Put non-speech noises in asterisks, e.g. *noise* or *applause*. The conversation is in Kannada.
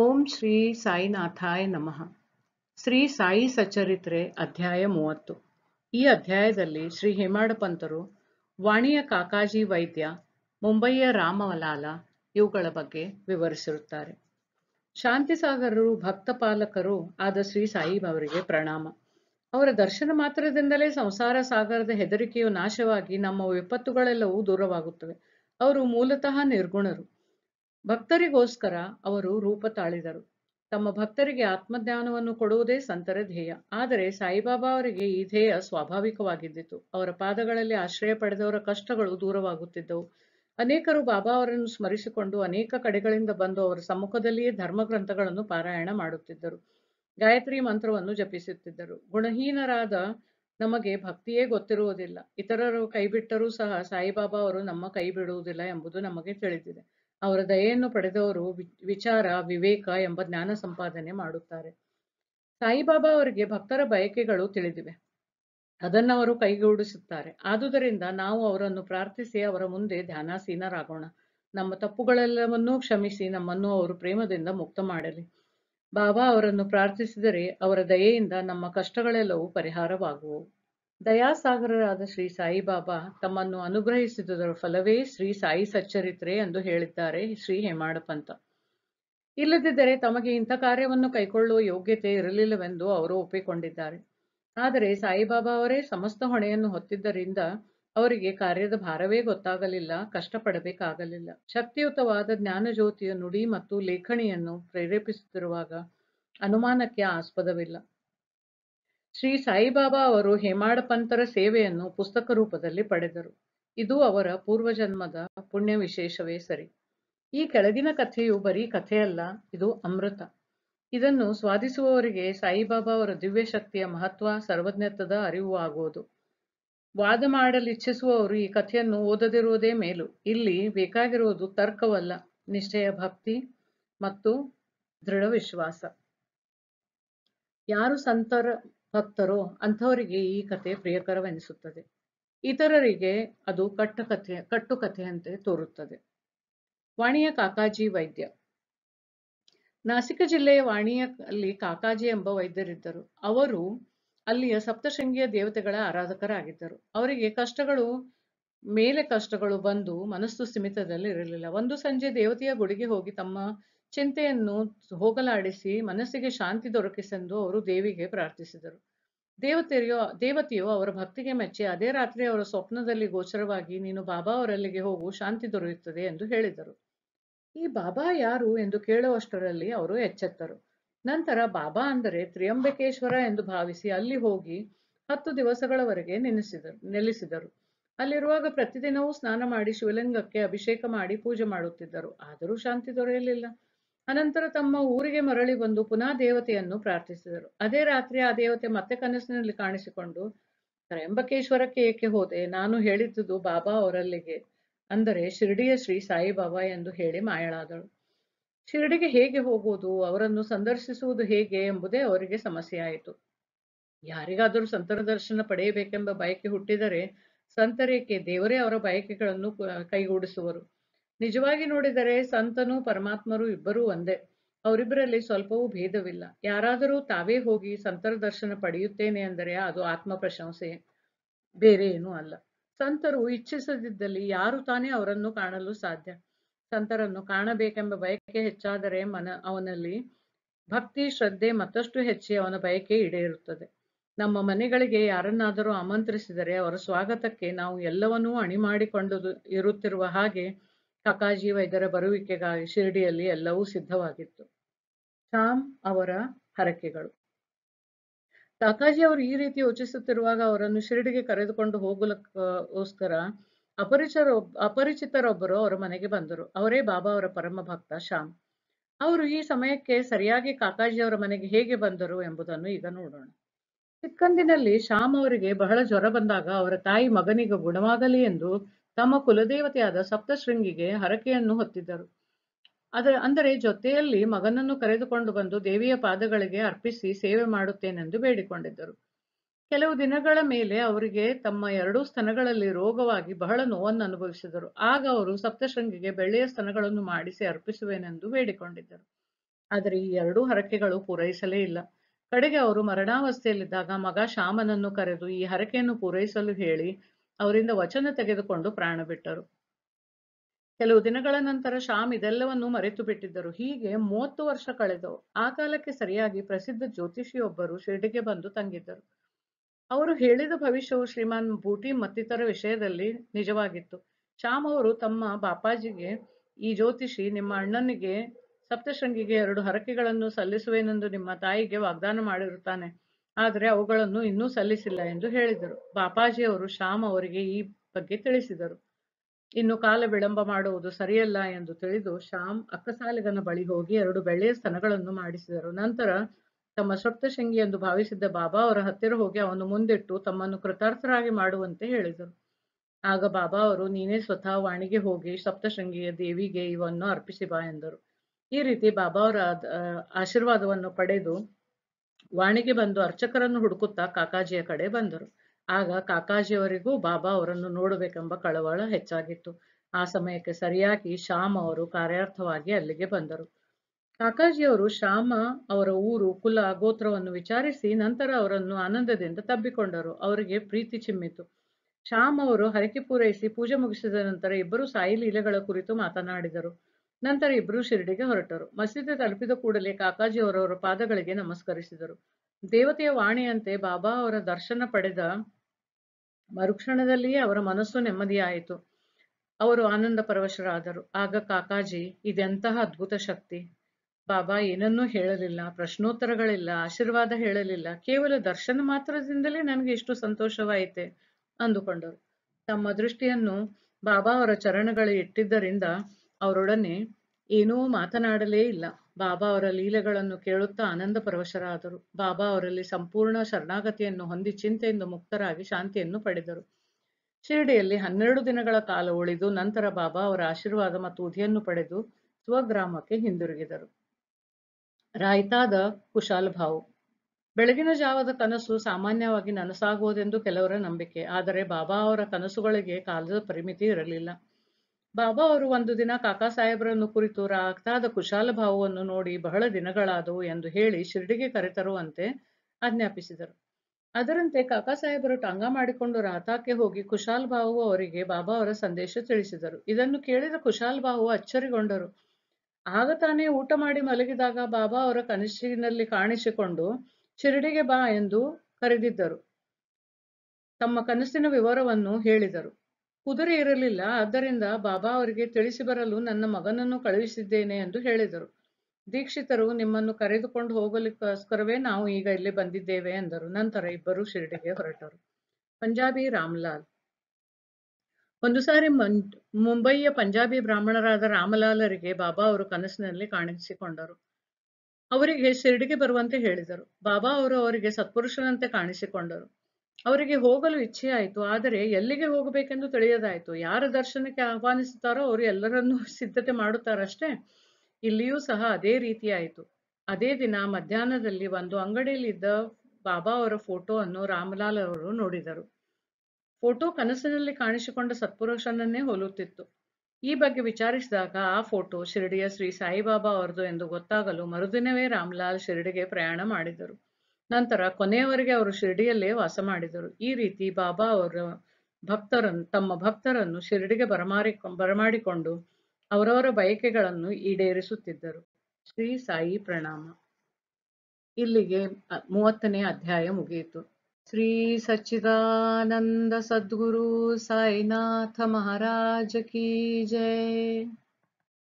ಓಂ ಶ್ರೀ ಸಾಯಿನಾಥಾಯ ನಮಃ ಶ್ರೀ ಸಾಯಿ ಸಚರಿತ್ರೆ ಅಧ್ಯಾಯ ಮೂವತ್ತು ಈ ಅಧ್ಯಾಯದಲ್ಲಿ ಶ್ರೀ ಹೇಮಾಡ ಪಂತರು ವಾಣಿಯ ಕಾಕಾಜಿ ವೈದ್ಯ ಮುಂಬಯ್ಯ ರಾಮಲಾಲ ಇವುಗಳ ಬಗ್ಗೆ ವಿವರಿಸಿರುತ್ತಾರೆ ಶಾಂತಿಸಾಗರರು ಭಕ್ತ ಪಾಲಕರು ಆದ ಶ್ರೀ ಸಾಯಿ ಅವರಿಗೆ ಪ್ರಣಾಮ ಅವರ ದರ್ಶನ ಮಾತ್ರದಿಂದಲೇ ಸಂಸಾರ ಸಾಗರದ ಹೆದರಿಕೆಯು ನಾಶವಾಗಿ ನಮ್ಮ ವಿಪತ್ತುಗಳೆಲ್ಲವೂ ದೂರವಾಗುತ್ತವೆ ಅವರು ಮೂಲತಃ ನಿರ್ಗುಣರು ಭಕ್ತರಿಗೋಸ್ಕರ ಅವರು ರೂಪ ತಾಳಿದರು ತಮ್ಮ ಭಕ್ತರಿಗೆ ಆತ್ಮಜ್ಞಾನವನ್ನು ಕೊಡುವುದೇ ಸಂತರ ಧ್ಯೇಯ ಆದರೆ ಸಾಯಿಬಾಬಾ ಅವರಿಗೆ ಈ ಧ್ಯೇಯ ಸ್ವಾಭಾವಿಕವಾಗಿದ್ದಿತು ಅವರ ಪಾದಗಳಲ್ಲಿ ಆಶ್ರಯ ಪಡೆದವರ ಕಷ್ಟಗಳು ದೂರವಾಗುತ್ತಿದ್ದವು ಅನೇಕರು ಬಾಬಾ ಅವರನ್ನು ಸ್ಮರಿಸಿಕೊಂಡು ಅನೇಕ ಕಡೆಗಳಿಂದ ಬಂದು ಅವರ ಸಮ್ಮುಖದಲ್ಲಿಯೇ ಧರ್ಮ ಗ್ರಂಥಗಳನ್ನು ಪಾರಾಯಣ ಮಾಡುತ್ತಿದ್ದರು ಗಾಯತ್ರಿ ಮಂತ್ರವನ್ನು ಜಪಿಸುತ್ತಿದ್ದರು ಗುಣಹೀನರಾದ ನಮಗೆ ಭಕ್ತಿಯೇ ಗೊತ್ತಿರುವುದಿಲ್ಲ ಇತರರು ಕೈಬಿಟ್ಟರೂ ಸಹ ಸಾಯಿಬಾಬಾ ಅವರು ನಮ್ಮ ಕೈ ಬಿಡುವುದಿಲ್ಲ ಎಂಬುದು ನಮಗೆ ತಿಳಿದಿದೆ ಅವರ ದಯೆಯನ್ನು ಪಡೆದವರು ವಿಚಾರ ವಿವೇಕ ಎಂಬ ಜ್ಞಾನ ಸಂಪಾದನೆ ಮಾಡುತ್ತಾರೆ ಸಾಯಿಬಾಬಾ ಅವರಿಗೆ ಭಕ್ತರ ಬಯಕೆಗಳು ತಿಳಿದಿವೆ ಅದನ್ನು ಅವರು ಕೈಗೂಡಿಸುತ್ತಾರೆ ಆದುದರಿಂದ ನಾವು ಅವರನ್ನು ಪ್ರಾರ್ಥಿಸಿ ಅವರ ಮುಂದೆ ಧ್ಯಾನಾಸೀನರಾಗೋಣ ನಮ್ಮ ತಪ್ಪುಗಳೆಲ್ಲವನ್ನೂ ಕ್ಷಮಿಸಿ ನಮ್ಮನ್ನು ಅವರು ಪ್ರೇಮದಿಂದ ಮುಕ್ತ ಮಾಡಲಿ ಬಾಬಾ ಅವರನ್ನು ಪ್ರಾರ್ಥಿಸಿದರೆ ಅವರ ದಯೆಯಿಂದ ನಮ್ಮ ಕಷ್ಟಗಳೆಲ್ಲವೂ ಪರಿಹಾರವಾಗುವು ದಯಾಸಾಗರರಾದ ಶ್ರೀ ಸಾಯಿಬಾಬಾ ತಮ್ಮನ್ನು ಅನುಗ್ರಹಿಸಿದುದರ ಫಲವೇ ಶ್ರೀ ಸಾಯಿ ಸಚ್ಚರಿತ್ರೆ ಎಂದು ಹೇಳಿದ್ದಾರೆ ಶ್ರೀ ಹೇಮಾಡಪಂತ ಇಲ್ಲದಿದ್ದರೆ ತಮಗೆ ಇಂಥ ಕಾರ್ಯವನ್ನು ಕೈಗೊಳ್ಳುವ ಯೋಗ್ಯತೆ ಇರಲಿಲ್ಲವೆಂದು ಅವರು ಒಪ್ಪಿಕೊಂಡಿದ್ದಾರೆ ಆದರೆ ಸಾಯಿಬಾಬಾ ಅವರೇ ಸಮಸ್ತ ಹೊಣೆಯನ್ನು ಹೊತ್ತಿದ್ದರಿಂದ ಅವರಿಗೆ ಕಾರ್ಯದ ಭಾರವೇ ಗೊತ್ತಾಗಲಿಲ್ಲ ಕಷ್ಟಪಡಬೇಕಾಗಲಿಲ್ಲ ಶಕ್ತಿಯುತವಾದ ಜ್ಞಾನಜ್ಯೋತಿಯ ನುಡಿ ಮತ್ತು ಲೇಖಣಿಯನ್ನು ಪ್ರೇರೇಪಿಸುತ್ತಿರುವಾಗ ಅನುಮಾನಕ್ಕೆ ಆಸ್ಪದವಿಲ್ಲ ಶ್ರೀ ಸಾಯಿಬಾಬಾ ಅವರು ಹೇಮಾಡ ಪಂಥರ ಸೇವೆಯನ್ನು ಪುಸ್ತಕ ರೂಪದಲ್ಲಿ ಪಡೆದರು ಇದು ಅವರ ಪೂರ್ವಜನ್ಮದ ಪುಣ್ಯ ವಿಶೇಷವೇ ಸರಿ ಈ ಕೆಳಗಿನ ಕಥೆಯು ಬರೀ ಕಥೆಯಲ್ಲ ಇದು ಅಮೃತ ಇದನ್ನು ಸ್ವಾದಿಸುವವರಿಗೆ ಸಾಯಿಬಾಬಾ ಅವರ ದಿವ್ಯ ಶಕ್ತಿಯ ಮಹತ್ವ ಸರ್ವಜ್ಞತ್ವದ ಅರಿವು ಆಗುವುದು ವಾದ ಮಾಡಲಿಚ್ಛಿಸುವವರು ಈ ಕಥೆಯನ್ನು ಓದದಿರುವುದೇ ಮೇಲು ಇಲ್ಲಿ ಬೇಕಾಗಿರುವುದು ತರ್ಕವಲ್ಲ ನಿಷ್ಠೆಯ ಭಕ್ತಿ ಮತ್ತು ದೃಢ ವಿಶ್ವಾಸ ಯಾರು ಸಂತರ ಭಕ್ತರು ಅಂಥವರಿಗೆ ಈ ಕಥೆ ಪ್ರಿಯಕರವೆನಿಸುತ್ತದೆ ಇತರರಿಗೆ ಅದು ಕಟ್ಟು ಕಥೆಯಂತೆ ತೋರುತ್ತದೆ ವಾಣಿಯ ಕಾಕಾಜಿ ವೈದ್ಯ ನಾಸಿಕ ಜಿಲ್ಲೆಯ ವಾಣಿಯ ಅಲ್ಲಿ ಕಾಕಾಜಿ ಎಂಬ ವೈದ್ಯರಿದ್ದರು ಅವರು ಅಲ್ಲಿಯ ಸಪ್ತಶೃಂಗಿಯ ದೇವತೆಗಳ ಆರಾಧಕರಾಗಿದ್ದರು ಅವರಿಗೆ ಕಷ್ಟಗಳು ಮೇಲೆ ಕಷ್ಟಗಳು ಬಂದು ಮನಸ್ಸು ಸೀಮಿತದಲ್ಲಿ ಇರಲಿಲ್ಲ ಒಂದು ಸಂಜೆ ದೇವತೆಯ ಗುಡಿಗೆ ಹೋಗಿ ತಮ್ಮ ಚಿಂತೆಯನ್ನು ಹೋಗಲಾಡಿಸಿ ಮನಸ್ಸಿಗೆ ಶಾಂತಿ ದೊರಕಿಸೆಂದು ಅವರು ದೇವಿಗೆ ಪ್ರಾರ್ಥಿಸಿದರು ದೇವತೆಯೋ ದೇವತೆಯು ಅವರ ಭಕ್ತಿಗೆ ಮೆಚ್ಚಿ ಅದೇ ರಾತ್ರಿ ಅವರ ಸ್ವಪ್ನದಲ್ಲಿ ಗೋಚರವಾಗಿ ನೀನು ಬಾಬಾ ಅವರಲ್ಲಿಗೆ ಹೋಗು ಶಾಂತಿ ದೊರೆಯುತ್ತದೆ ಎಂದು ಹೇಳಿದರು ಈ ಬಾಬಾ ಯಾರು ಎಂದು ಕೇಳುವಷ್ಟರಲ್ಲಿ ಅವರು ಎಚ್ಚೆತ್ತರು ನಂತರ ಬಾಬಾ ಅಂದರೆ ತ್ರಿಯಂಬಕೇಶ್ವರ ಎಂದು ಭಾವಿಸಿ ಅಲ್ಲಿ ಹೋಗಿ ಹತ್ತು ದಿವಸಗಳವರೆಗೆ ನೆನೆಸಿದರು ನೆಲೆಸಿದರು ಅಲ್ಲಿರುವಾಗ ಪ್ರತಿದಿನವೂ ಸ್ನಾನ ಮಾಡಿ ಶಿವಲಿಂಗಕ್ಕೆ ಅಭಿಷೇಕ ಮಾಡಿ ಪೂಜೆ ಮಾಡುತ್ತಿದ್ದರು ಆದರೂ ಶಾಂತಿ ದೊರೆಯಲಿಲ್ಲ ಅನಂತರ ತಮ್ಮ ಊರಿಗೆ ಮರಳಿ ಬಂದು ಪುನಃ ದೇವತೆಯನ್ನು ಪ್ರಾರ್ಥಿಸಿದರು ಅದೇ ರಾತ್ರಿ ಆ ದೇವತೆ ಮತ್ತೆ ಕನಸಿನಲ್ಲಿ ಕಾಣಿಸಿಕೊಂಡು ತ್ರಯಂಬಕೇಶ್ವರಕ್ಕೆ ಏಕೆ ಹೋದೆ ನಾನು ಹೇಳಿದ್ದುದು ಬಾಬಾ ಅವರಲ್ಲಿಗೆ ಅಂದರೆ ಶಿರಡಿಯ ಶ್ರೀ ಸಾಯಿಬಾಬಾ ಎಂದು ಹೇಳಿ ಮಾಯಳಾದಳು ಶಿರಡಿಗೆ ಹೇಗೆ ಹೋಗುವುದು ಅವರನ್ನು ಸಂದರ್ಶಿಸುವುದು ಹೇಗೆ ಎಂಬುದೇ ಅವರಿಗೆ ಸಮಸ್ಯೆ ಆಯಿತು ಯಾರಿಗಾದರೂ ಸಂತರ ದರ್ಶನ ಪಡೆಯಬೇಕೆಂಬ ಬಯಕೆ ಹುಟ್ಟಿದರೆ ಸಂತರೇಕೆ ದೇವರೇ ಅವರ ಬಯಕೆಗಳನ್ನು ಕೈಗೂಡಿಸುವರು ನಿಜವಾಗಿ ನೋಡಿದರೆ ಸಂತನು ಪರಮಾತ್ಮರು ಇಬ್ಬರೂ ಒಂದೇ ಅವರಿಬ್ಬರಲ್ಲಿ ಸ್ವಲ್ಪವೂ ಭೇದವಿಲ್ಲ ಯಾರಾದರೂ ತಾವೇ ಹೋಗಿ ಸಂತರ ದರ್ಶನ ಪಡೆಯುತ್ತೇನೆ ಅಂದರೆ ಅದು ಆತ್ಮ ಪ್ರಶಂಸೆ ಬೇರೆ ಏನೂ ಅಲ್ಲ ಸಂತರು ಇಚ್ಛಿಸದಿದ್ದಲ್ಲಿ ಯಾರು ತಾನೇ ಅವರನ್ನು ಕಾಣಲು ಸಾಧ್ಯ ಸಂತರನ್ನು ಕಾಣಬೇಕೆಂಬ ಬಯಕೆ ಹೆಚ್ಚಾದರೆ ಮನ ಅವನಲ್ಲಿ ಭಕ್ತಿ ಶ್ರದ್ಧೆ ಮತ್ತಷ್ಟು ಹೆಚ್ಚಿ ಅವನ ಬಯಕೆ ಈಡೇರುತ್ತದೆ ನಮ್ಮ ಮನೆಗಳಿಗೆ ಯಾರನ್ನಾದರೂ ಆಮಂತ್ರಿಸಿದರೆ ಅವರ ಸ್ವಾಗತಕ್ಕೆ ನಾವು ಎಲ್ಲವನ್ನೂ ಅಣಿ ಇರುತ್ತಿರುವ ಹಾಗೆ ಕಾಕಾಜಿ ವೈದ್ಯರ ಬರುವಿಕೆಗಾಗಿ ಶಿರಡಿಯಲ್ಲಿ ಎಲ್ಲವೂ ಸಿದ್ಧವಾಗಿತ್ತು ಶಾಮ್ ಅವರ ಹರಕೆಗಳು ಕಾಕಾಜಿ ಅವರು ಈ ರೀತಿ ಯೋಚಿಸುತ್ತಿರುವಾಗ ಅವರನ್ನು ಶಿರಡಿಗೆ ಕರೆದುಕೊಂಡು ಹೋಗಲಕ್ಕೋಸ್ಕರ ಅಪರಿಚರ ಅಪರಿಚಿತರೊಬ್ಬರು ಅವರ ಮನೆಗೆ ಬಂದರು ಅವರೇ ಬಾಬಾ ಅವರ ಪರಮ ಭಕ್ತ ಶ್ಯಾಮ್ ಅವರು ಈ ಸಮಯಕ್ಕೆ ಸರಿಯಾಗಿ ಕಾಕಾಜಿ ಅವರ ಮನೆಗೆ ಹೇಗೆ ಬಂದರು ಎಂಬುದನ್ನು ಈಗ ನೋಡೋಣ ಚಿಕ್ಕಂದಿನಲ್ಲಿ ಶ್ಯಾಮ್ ಅವರಿಗೆ ಬಹಳ ಜ್ವರ ಬಂದಾಗ ಅವರ ತಾಯಿ ಮಗನಿಗೆ ಗುಣವಾಗಲಿ ಎಂದು ತಮ್ಮ ಕುಲದೇವತೆಯಾದ ಸಪ್ತಶೃಂಗಿಗೆ ಹರಕೆಯನ್ನು ಹೊತ್ತಿದ್ದರು ಅದರ ಅಂದರೆ ಜೊತೆಯಲ್ಲಿ ಮಗನನ್ನು ಕರೆದುಕೊಂಡು ಬಂದು ದೇವಿಯ ಪಾದಗಳಿಗೆ ಅರ್ಪಿಸಿ ಸೇವೆ ಮಾಡುತ್ತೇನೆಂದು ಬೇಡಿಕೊಂಡಿದ್ದರು ಕೆಲವು ದಿನಗಳ ಮೇಲೆ ಅವರಿಗೆ ತಮ್ಮ ಎರಡೂ ಸ್ತನಗಳಲ್ಲಿ ರೋಗವಾಗಿ ಬಹಳ ನೋವನ್ನು ಅನುಭವಿಸಿದರು ಆಗ ಅವರು ಸಪ್ತಶೃಂಗಿಗೆ ಬೆಳ್ಳೆಯ ಸ್ತನಗಳನ್ನು ಮಾಡಿಸಿ ಅರ್ಪಿಸುವೆನೆಂದು ಬೇಡಿಕೊಂಡಿದ್ದರು ಆದರೆ ಈ ಎರಡೂ ಹರಕೆಗಳು ಪೂರೈಸಲೇ ಇಲ್ಲ ಕಡೆಗೆ ಅವರು ಮರಣಾವಸ್ಥೆಯಲ್ಲಿದ್ದಾಗ ಮಗ ಶಾಮನನ್ನು ಕರೆದು ಈ ಹರಕೆಯನ್ನು ಪೂರೈಸಲು ಹೇಳಿ ಅವರಿಂದ ವಚನ ತೆಗೆದುಕೊಂಡು ಪ್ರಾಣ ಬಿಟ್ಟರು ಕೆಲವು ದಿನಗಳ ನಂತರ ಶ್ಯಾಮ್ ಇದೆಲ್ಲವನ್ನೂ ಮರೆತು ಬಿಟ್ಟಿದ್ದರು ಹೀಗೆ ಮೂವತ್ತು ವರ್ಷ ಕಳೆದವು ಆ ಕಾಲಕ್ಕೆ ಸರಿಯಾಗಿ ಪ್ರಸಿದ್ಧ ಜ್ಯೋತಿಷಿಯೊಬ್ಬರು ಶಿರ್ಡಿಗೆ ಬಂದು ತಂಗಿದ್ದರು ಅವರು ಹೇಳಿದ ಭವಿಷ್ಯವು ಶ್ರೀಮಾನ್ ಬೂಟಿ ಮತ್ತಿತರ ವಿಷಯದಲ್ಲಿ ನಿಜವಾಗಿತ್ತು ಶ್ಯಾಮ್ ಅವರು ತಮ್ಮ ಬಾಪಾಜಿಗೆ ಈ ಜ್ಯೋತಿಷಿ ನಿಮ್ಮ ಅಣ್ಣನಿಗೆ ಸಪ್ತಶೃಂಗಿಗೆ ಎರಡು ಹರಕೆಗಳನ್ನು ಸಲ್ಲಿಸುವೇನೆಂದು ನಿಮ್ಮ ತಾಯಿಗೆ ವಾಗ್ದಾನ ಮಾಡಿರುತ್ತಾನೆ ಆದರೆ ಅವುಗಳನ್ನು ಇನ್ನೂ ಸಲ್ಲಿಸಿಲ್ಲ ಎಂದು ಹೇಳಿದರು ಬಾಪಾಜಿ ಅವರು ಶ್ಯಾಮ್ ಅವರಿಗೆ ಈ ಬಗ್ಗೆ ತಿಳಿಸಿದರು ಇನ್ನು ಕಾಲ ವಿಳಂಬ ಮಾಡುವುದು ಸರಿಯಲ್ಲ ಎಂದು ತಿಳಿದು ಶ್ಯಾಮ್ ಅಕ್ಕಸಾಲಿಗನ ಬಳಿ ಹೋಗಿ ಎರಡು ಬೆಳ್ಳೆಯ ಸ್ತನಗಳನ್ನು ಮಾಡಿಸಿದರು ನಂತರ ತಮ್ಮ ಸಪ್ತಶೃಂಗಿ ಎಂದು ಭಾವಿಸಿದ್ದ ಬಾಬಾ ಅವರ ಹತ್ತಿರ ಹೋಗಿ ಅವನು ಮುಂದಿಟ್ಟು ತಮ್ಮನ್ನು ಕೃತಾರ್ಥರಾಗಿ ಮಾಡುವಂತೆ ಹೇಳಿದರು ಆಗ ಬಾಬಾ ಅವರು ನೀನೇ ಸ್ವತಃ ವಾಣಿಗೆ ಹೋಗಿ ಸಪ್ತಶಂಗಿಯ ದೇವಿಗೆ ಇವನ್ನು ಅರ್ಪಿಸಿ ಬಾ ಎಂದರು ಈ ರೀತಿ ಬಾಬಾ ಅವರ ಆಶೀರ್ವಾದವನ್ನು ಪಡೆದು ವಾಣಿಗೆ ಬಂದು ಅರ್ಚಕರನ್ನು ಹುಡುಕುತ್ತಾ ಕಾಕಾಜಿಯ ಕಡೆ ಬಂದರು ಆಗ ಕಾಕಾಜಿಯವರಿಗೂ ಬಾಬಾ ಅವರನ್ನು ನೋಡಬೇಕೆಂಬ ಕಳವಳ ಹೆಚ್ಚಾಗಿತ್ತು ಆ ಸಮಯಕ್ಕೆ ಸರಿಯಾಗಿ ಶ್ಯಾಮ್ ಅವರು ಕಾರ್ಯಾರ್ಥವಾಗಿ ಅಲ್ಲಿಗೆ ಬಂದರು ಕಾಕಾಜಿಯವರು ಶ್ಯಾಮ ಅವರ ಊರು ಕುಲ ಗೋತ್ರವನ್ನು ವಿಚಾರಿಸಿ ನಂತರ ಅವರನ್ನು ಆನಂದದಿಂದ ತಬ್ಬಿಕೊಂಡರು ಅವರಿಗೆ ಪ್ರೀತಿ ಚಿಮ್ಮಿತು ಶ್ಯಾಮ್ ಅವರು ಹರಕೆ ಪೂರೈಸಿ ಪೂಜೆ ಮುಗಿಸಿದ ನಂತರ ಇಬ್ಬರು ಸಾಯಿ ಲೀಲೆಗಳ ಕುರಿತು ಮಾತನಾಡಿದರು ನಂತರ ಇಬ್ಬರು ಶಿರಡಿಗೆ ಹೊರಟರು ಮಸೀದಿ ತಲುಪಿದ ಕೂಡಲೇ ಕಾಕಾಜಿ ಅವರವರ ಪಾದಗಳಿಗೆ ನಮಸ್ಕರಿಸಿದರು ದೇವತೆಯ ವಾಣಿಯಂತೆ ಬಾಬಾ ಅವರ ದರ್ಶನ ಪಡೆದ ಮರುಕ್ಷಣದಲ್ಲಿಯೇ ಅವರ ಮನಸ್ಸು ನೆಮ್ಮದಿಯಾಯಿತು ಅವರು ಆನಂದ ಪರವಶರಾದರು ಆಗ ಕಾಕಾಜಿ ಇದೆಂತಹ ಅದ್ಭುತ ಶಕ್ತಿ ಬಾಬಾ ಏನನ್ನೂ ಹೇಳಲಿಲ್ಲ ಪ್ರಶ್ನೋತ್ತರಗಳಿಲ್ಲ ಆಶೀರ್ವಾದ ಹೇಳಲಿಲ್ಲ ಕೇವಲ ದರ್ಶನ ಮಾತ್ರದಿಂದಲೇ ನನಗೆ ಇಷ್ಟು ಸಂತೋಷವಾಯಿತೆ ಅಂದುಕೊಂಡರು ತಮ್ಮ ದೃಷ್ಟಿಯನ್ನು ಬಾಬಾ ಅವರ ಚರಣಗಳು ಇಟ್ಟಿದ್ದರಿಂದ ಅವರೊಡನೆ ಏನೂ ಮಾತನಾಡಲೇ ಇಲ್ಲ ಬಾಬಾ ಅವರ ಲೀಲೆಗಳನ್ನು ಕೇಳುತ್ತಾ ಆನಂದ ಪರವಶರಾದರು ಬಾಬಾ ಅವರಲ್ಲಿ ಸಂಪೂರ್ಣ ಶರಣಾಗತಿಯನ್ನು ಹೊಂದಿ ಚಿಂತೆಯಿಂದ ಮುಕ್ತರಾಗಿ ಶಾಂತಿಯನ್ನು ಪಡೆದರು ಶಿರಡಿಯಲ್ಲಿ ಹನ್ನೆರಡು ದಿನಗಳ ಕಾಲ ಉಳಿದು ನಂತರ ಬಾಬಾ ಅವರ ಆಶೀರ್ವಾದ ಮತ್ತು ಉದಿಯನ್ನು ಪಡೆದು ಸ್ವಗ್ರಾಮಕ್ಕೆ ಹಿಂದಿರುಗಿದರು ರಾಯ್ತಾದ ಭಾವು ಬೆಳಗಿನ ಜಾವದ ಕನಸು ಸಾಮಾನ್ಯವಾಗಿ ನನಸಾಗುವುದೆಂದು ಕೆಲವರ ನಂಬಿಕೆ ಆದರೆ ಬಾಬಾ ಅವರ ಕನಸುಗಳಿಗೆ ಕಾಲದ ಪರಿಮಿತಿ ಇರಲಿಲ್ಲ ಬಾಬಾ ಅವರು ಒಂದು ದಿನ ಕಾಕಾ ಸಾಹೇಬರನ್ನು ಕುರಿತು ರಾಗ್ತಾದ ಕುಶಾಲ ಭಾವವನ್ನು ನೋಡಿ ಬಹಳ ದಿನಗಳಾದವು ಎಂದು ಹೇಳಿ ಶಿರಡಿಗೆ ಕರೆತರುವಂತೆ ಆಜ್ಞಾಪಿಸಿದರು ಅದರಂತೆ ಕಾಕಾ ಸಾಹೇಬರು ಟಾಂಗ ಮಾಡಿಕೊಂಡು ರಾತಾಕ್ಕೆ ಹೋಗಿ ಕುಶಾಲ್ ಬಾವು ಅವರಿಗೆ ಬಾಬಾ ಅವರ ಸಂದೇಶ ತಿಳಿಸಿದರು ಇದನ್ನು ಕೇಳಿದ ಕುಶಾಲ್ ಬಾವು ಅಚ್ಚರಿಗೊಂಡರು ಆಗ ತಾನೇ ಊಟ ಮಾಡಿ ಮಲಗಿದಾಗ ಬಾಬಾ ಅವರ ಕನಸಿನಲ್ಲಿ ಕಾಣಿಸಿಕೊಂಡು ಶಿರಡಿಗೆ ಬಾ ಎಂದು ಕರೆದಿದ್ದರು ತಮ್ಮ ಕನಸಿನ ವಿವರವನ್ನು ಹೇಳಿದರು ಕುದುರೆ ಇರಲಿಲ್ಲ ಆದ್ದರಿಂದ ಬಾಬಾ ಅವರಿಗೆ ತಿಳಿಸಿ ಬರಲು ನನ್ನ ಮಗನನ್ನು ಕಳುಹಿಸಿದ್ದೇನೆ ಎಂದು ಹೇಳಿದರು ದೀಕ್ಷಿತರು ನಿಮ್ಮನ್ನು ಕರೆದುಕೊಂಡು ಹೋಗಲಿಕ್ಕೋಸ್ಕರವೇ ನಾವು ಈಗ ಇಲ್ಲಿ ಬಂದಿದ್ದೇವೆ ಎಂದರು ನಂತರ ಇಬ್ಬರು ಶಿರಡಿಗೆ ಹೊರಟರು ಪಂಜಾಬಿ ರಾಮ್ಲಾಲ್ ಒಂದು ಸಾರಿ ಮುಂಬಯಿಯ ಪಂಜಾಬಿ ಬ್ರಾಹ್ಮಣರಾದ ರಾಮಲಾಲರಿಗೆ ಬಾಬಾ ಅವರು ಕನಸಿನಲ್ಲಿ ಕಾಣಿಸಿಕೊಂಡರು ಅವರಿಗೆ ಶಿರಡಿಗೆ ಬರುವಂತೆ ಹೇಳಿದರು ಬಾಬಾ ಅವರು ಅವರಿಗೆ ಸತ್ಪುರುಷನಂತೆ ಕಾಣಿಸಿಕೊಂಡರು ಅವರಿಗೆ ಹೋಗಲು ಇಚ್ಛೆ ಇಚ್ಛೆಯಾಯಿತು ಆದರೆ ಎಲ್ಲಿಗೆ ಹೋಗಬೇಕೆಂದು ತಿಳಿಯದಾಯಿತು ಯಾರ ದರ್ಶನಕ್ಕೆ ಆಹ್ವಾನಿಸುತ್ತಾರೋ ಅವರು ಎಲ್ಲರನ್ನೂ *laughs* ಸಿದ್ಧತೆ ಮಾಡುತ್ತಾರಷ್ಟೇ ಇಲ್ಲಿಯೂ ಸಹ ಅದೇ ರೀತಿಯಾಯಿತು ಅದೇ ದಿನ ಮಧ್ಯಾಹ್ನದಲ್ಲಿ ಒಂದು ಅಂಗಡಿಯಲ್ಲಿದ್ದ ಬಾಬಾ ಅವರ ಫೋಟೋ ಅನ್ನು ರಾಮಲಾಲ್ ಅವರು ನೋಡಿದರು ಫೋಟೋ ಕನಸಿನಲ್ಲಿ ಕಾಣಿಸಿಕೊಂಡ ಸತ್ಪುರುಷನನ್ನೇ ಹೋಲುತ್ತಿತ್ತು ಈ ಬಗ್ಗೆ ವಿಚಾರಿಸಿದಾಗ ಆ ಫೋಟೋ ಶಿರಡಿಯ ಶ್ರೀ ಸಾಯಿಬಾಬಾ ಅವರದು ಎಂದು ಗೊತ್ತಾಗಲು ಮರುದಿನವೇ ರಾಮಲಾಲ್ ಶಿರಡಿಗೆ ಪ್ರಯಾಣ ಮಾಡಿದರು ನಂತರ ಕೊನೆಯವರೆಗೆ ಅವರು ಶಿರಡಿಯಲ್ಲೇ ವಾಸ ಮಾಡಿದರು ಈ ರೀತಿ ಬಾಬಾ ಅವರ ಭಕ್ತರನ್ನು ತಮ್ಮ ಭಕ್ತರನ್ನು ಶಿರಡಿಗೆ ಬರಮಾರಿ ಬರಮಾಡಿಕೊಂಡು ಅವರವರ ಬಯಕೆಗಳನ್ನು ಈಡೇರಿಸುತ್ತಿದ್ದರು ಶ್ರೀ ಸಾಯಿ ಪ್ರಣಾಮ ಇಲ್ಲಿಗೆ ಮೂವತ್ತನೇ ಅಧ್ಯಾಯ ಮುಗಿಯಿತು ಶ್ರೀ ಸಚ್ಚಿದಾನಂದ ಸದ್ಗುರು ಸಾಯಿನಾಥ ಮಹಾರಾಜ ಕಿ ಜಯ